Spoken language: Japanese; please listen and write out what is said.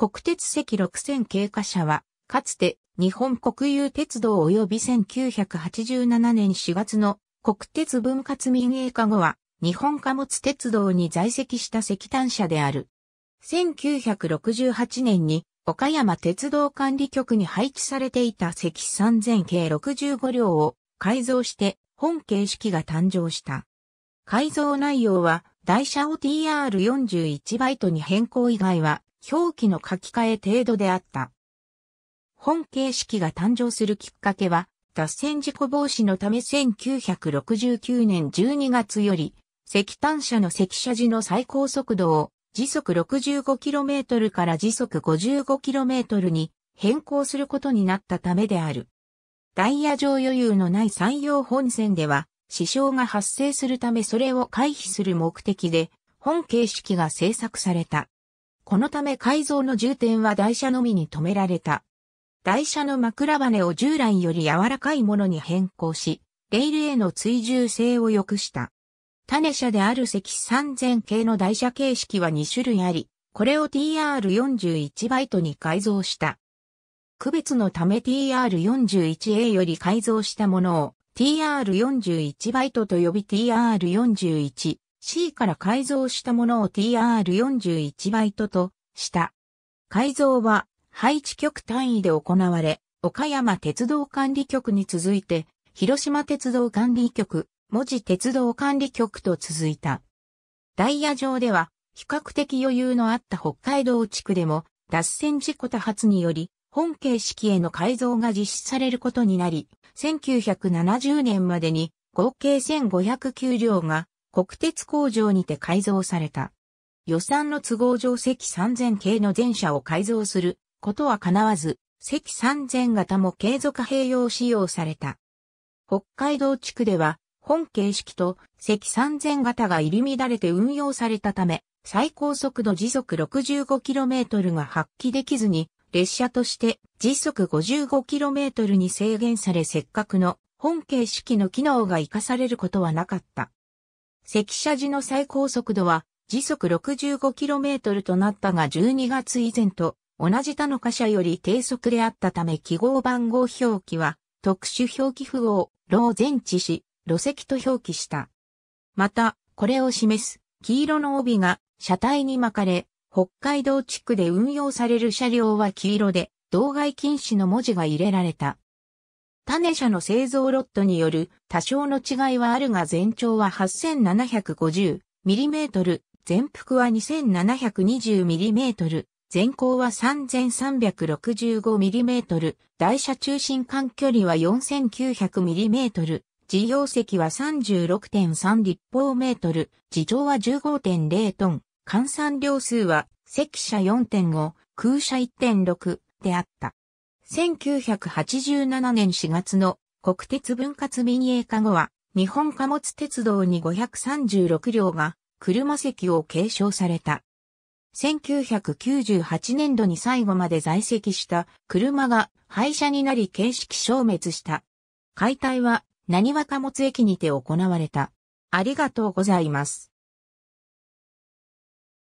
国鉄石6000経過車は、かつて日本国有鉄道及び1987年4月の国鉄分割民営化後は、日本貨物鉄道に在籍した石炭車である。1968年に岡山鉄道管理局に配置されていた石3000系65両を改造して本形式が誕生した。改造内容は台車を TR41 バイトに変更以外は表記の書き換え程度であった。本形式が誕生するきっかけは、脱線事故防止のため1969年12月より、石炭車の石車時の最高速度を時速 65km から時速 55km に変更することになったためである。ダイヤ上余裕のない山陽本線では、支障が発生するためそれを回避する目的で、本形式が制作された。このため改造の重点は台車のみに止められた。台車の枕羽を従来より柔らかいものに変更し、レールへの追従性を良くした。種車である積3000系の台車形式は2種類あり、これを TR41 バイトに改造した。区別のため TR41A より改造したものを TR41 バイトと呼び TR41 C から改造したものを TR41 バイトとした。改造は配置局単位で行われ、岡山鉄道管理局に続いて、広島鉄道管理局、文字鉄道管理局と続いた。ダイヤ上では、比較的余裕のあった北海道地区でも、脱線事故多発により、本形式への改造が実施されることになり、1970年までに合計1509両が国鉄工場にて改造された。予算の都合上赤3000系の全車を改造することは叶わず、赤3000型も継続併用使用された。北海道地区では、本形式と赤3000型が入り乱れて運用されたため、最高速度時速 65km が発揮できずに、列車として時速 55km に制限されせっかくの本形式の機能が活かされることはなかった。赤車時の最高速度は時速 65km となったが12月以前と同じ他の貨車より低速であったため記号番号表記は特殊表記符号、ロー前置し、路石と表記した。また、これを示す黄色の帯が車体に巻かれ、北海道地区で運用される車両は黄色で、道外禁止の文字が入れられた。種車の製造ロットによる多少の違いはあるが全長は 8750mm、全幅は 2720mm、全高は 3365mm、台車中心間距離は 4900mm、自用石は36.3立方メートル、自上は15.0トン、換算量数は、席車4.5、空車1.6であった。1987年4月の国鉄分割民営化後は、日本貨物鉄道に536両が車席を継承された。1998年度に最後まで在籍した車が廃車になり形式消滅した。解体は何和貨物駅にて行われた。ありがとうございます。